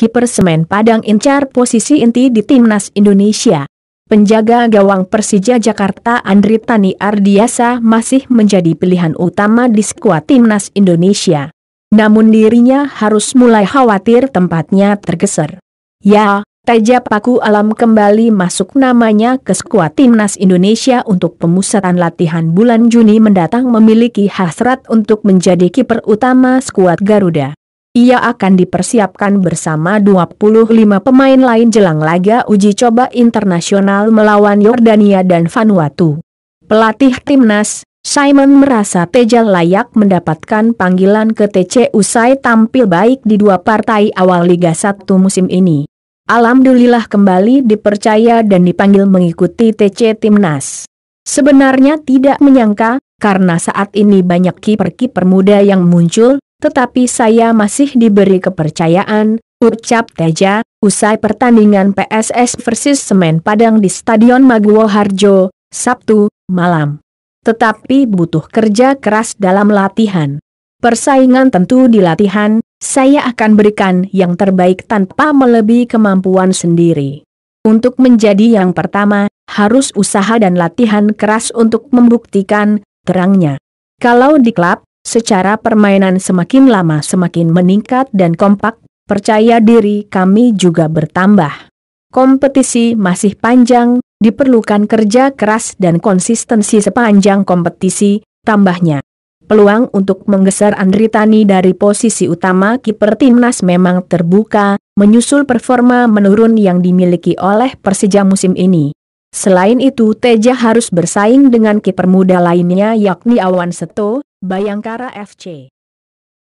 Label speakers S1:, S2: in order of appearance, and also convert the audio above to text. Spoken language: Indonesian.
S1: Kiper semen Padang incar posisi inti di Timnas Indonesia. Penjaga gawang Persija Jakarta Andri Tani Ardiasa masih menjadi pilihan utama di skuad Timnas Indonesia. Namun dirinya harus mulai khawatir tempatnya tergeser. Ya, Teja Paku Alam kembali masuk namanya ke skuad Timnas Indonesia untuk pemusatan latihan bulan Juni mendatang memiliki hasrat untuk menjadi kiper utama skuad Garuda. Ia akan dipersiapkan bersama 25 pemain lain jelang laga uji coba internasional melawan Yordania dan Vanuatu. Pelatih timnas, Simon merasa Tejal layak mendapatkan panggilan ke TC usai tampil baik di dua partai awal Liga 1 musim ini. Alhamdulillah kembali dipercaya dan dipanggil mengikuti TC Timnas. Sebenarnya tidak menyangka, karena saat ini banyak kiper-kiper muda yang muncul, tetapi saya masih diberi kepercayaan, ucap Teja, usai pertandingan PSS versus Semen Padang di Stadion Maguwo Harjo, Sabtu, malam. Tetapi butuh kerja keras dalam latihan. Persaingan tentu di latihan, saya akan berikan yang terbaik tanpa melebihi kemampuan sendiri. Untuk menjadi yang pertama, harus usaha dan latihan keras untuk membuktikan terangnya. Kalau di klub, Secara permainan semakin lama semakin meningkat dan kompak, percaya diri kami juga bertambah. Kompetisi masih panjang, diperlukan kerja keras dan konsistensi sepanjang kompetisi, tambahnya. Peluang untuk menggeser Andri Tani dari posisi utama kiper timnas memang terbuka, menyusul performa menurun yang dimiliki oleh Persija musim ini. Selain itu Teja harus bersaing dengan kiper muda lainnya yakni Awan Seto, Bayangkara FC.